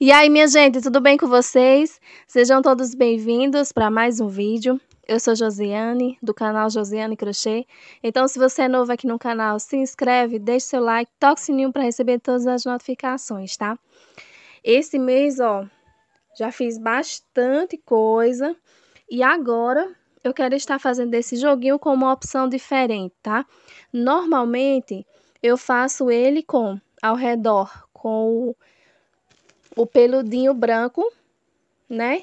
E aí, minha gente, tudo bem com vocês? Sejam todos bem-vindos para mais um vídeo. Eu sou Josiane, do canal Josiane Crochê. Então, se você é novo aqui no canal, se inscreve, deixe seu like, toque o sininho para receber todas as notificações, tá? Esse mês, ó, já fiz bastante coisa. E agora, eu quero estar fazendo esse joguinho com uma opção diferente, tá? Normalmente, eu faço ele com, ao redor, com o o peludinho branco, né?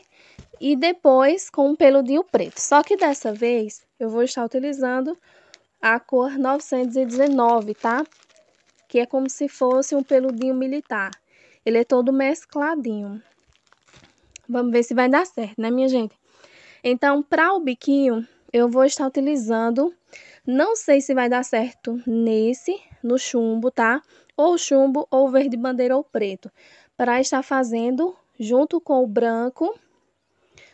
E depois com o peludinho preto. Só que dessa vez eu vou estar utilizando a cor 919, tá? Que é como se fosse um peludinho militar. Ele é todo mescladinho. Vamos ver se vai dar certo, né, minha gente? Então, para o biquinho, eu vou estar utilizando... Não sei se vai dar certo nesse, no chumbo, tá? Ou chumbo, ou verde bandeira, ou preto para estar fazendo junto com o branco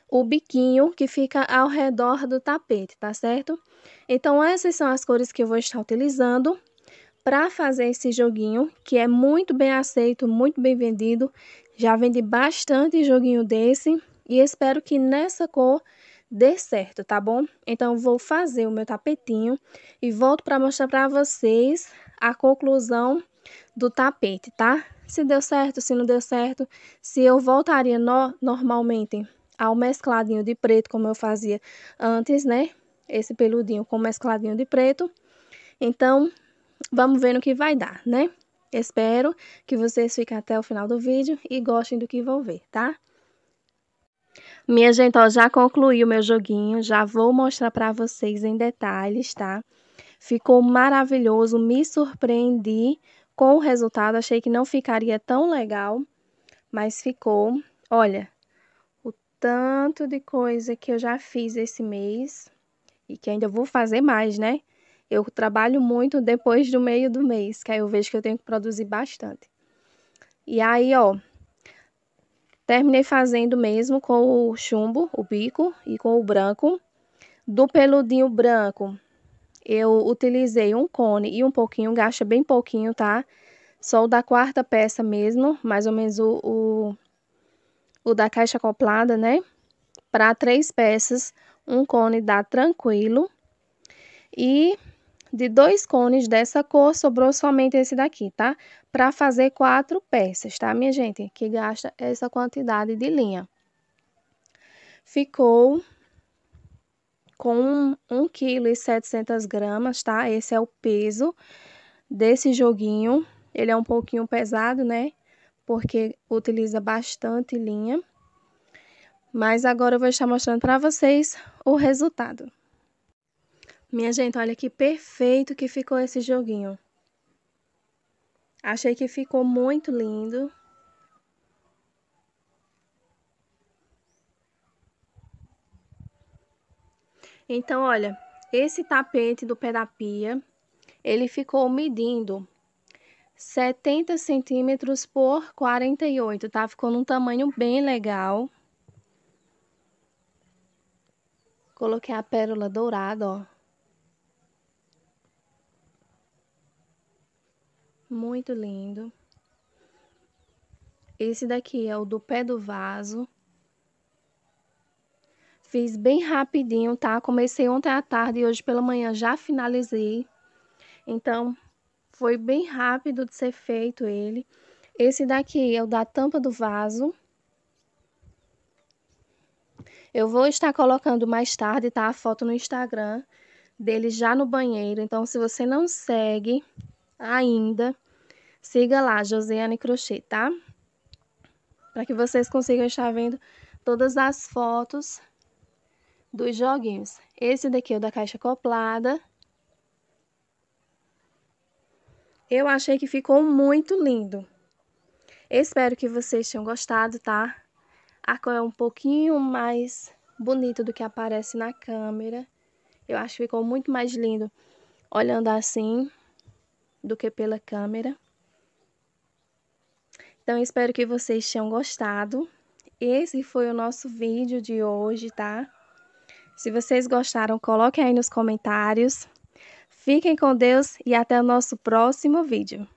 o biquinho que fica ao redor do tapete, tá certo? Então, essas são as cores que eu vou estar utilizando para fazer esse joguinho, que é muito bem aceito, muito bem vendido. Já vendi bastante joguinho desse e espero que nessa cor dê certo, tá bom? Então, vou fazer o meu tapetinho e volto para mostrar para vocês a conclusão do tapete, tá? se deu certo, se não deu certo, se eu voltaria no, normalmente ao mescladinho de preto, como eu fazia antes, né? Esse peludinho com mescladinho de preto. Então, vamos ver no que vai dar, né? Espero que vocês fiquem até o final do vídeo e gostem do que vão ver, tá? Minha gente, ó, já concluí o meu joguinho, já vou mostrar pra vocês em detalhes, tá? Ficou maravilhoso, me surpreendi com o resultado, achei que não ficaria tão legal, mas ficou. Olha, o tanto de coisa que eu já fiz esse mês e que ainda vou fazer mais, né? Eu trabalho muito depois do meio do mês, que aí eu vejo que eu tenho que produzir bastante. E aí, ó, terminei fazendo mesmo com o chumbo, o bico e com o branco. Do peludinho branco, eu utilizei um cone e um pouquinho, gasta bem pouquinho, tá? Só o da quarta peça mesmo, mais ou menos o, o, o da caixa acoplada, né? Para três peças, um cone dá tranquilo. E de dois cones dessa cor, sobrou somente esse daqui, tá? Para fazer quatro peças, tá, minha gente? Que gasta essa quantidade de linha. Ficou com 1,7 kg, tá? Esse é o peso desse joguinho. Ele é um pouquinho pesado, né? Porque utiliza bastante linha. Mas agora eu vou estar mostrando para vocês o resultado. Minha gente, olha que perfeito que ficou esse joguinho. Achei que ficou muito lindo. Então, olha, esse tapete do pé da pia, ele ficou medindo 70 centímetros por 48, tá? Ficou num tamanho bem legal. Coloquei a pérola dourada, ó. Muito lindo. Esse daqui é o do pé do vaso. Fiz bem rapidinho, tá? Comecei ontem à tarde e hoje pela manhã já finalizei. Então, foi bem rápido de ser feito ele. Esse daqui é o da tampa do vaso. Eu vou estar colocando mais tarde, tá? A foto no Instagram dele já no banheiro. Então, se você não segue ainda, siga lá, Josiane Crochê, tá? Para que vocês consigam estar vendo todas as fotos dos joguinhos. Esse daqui é o da caixa acoplada. Eu achei que ficou muito lindo. Espero que vocês tenham gostado, tá? A cor é um pouquinho mais bonita do que aparece na câmera. Eu acho que ficou muito mais lindo olhando assim do que pela câmera. Então, espero que vocês tenham gostado. Esse foi o nosso vídeo de hoje, tá? Se vocês gostaram, coloquem aí nos comentários. Fiquem com Deus e até o nosso próximo vídeo.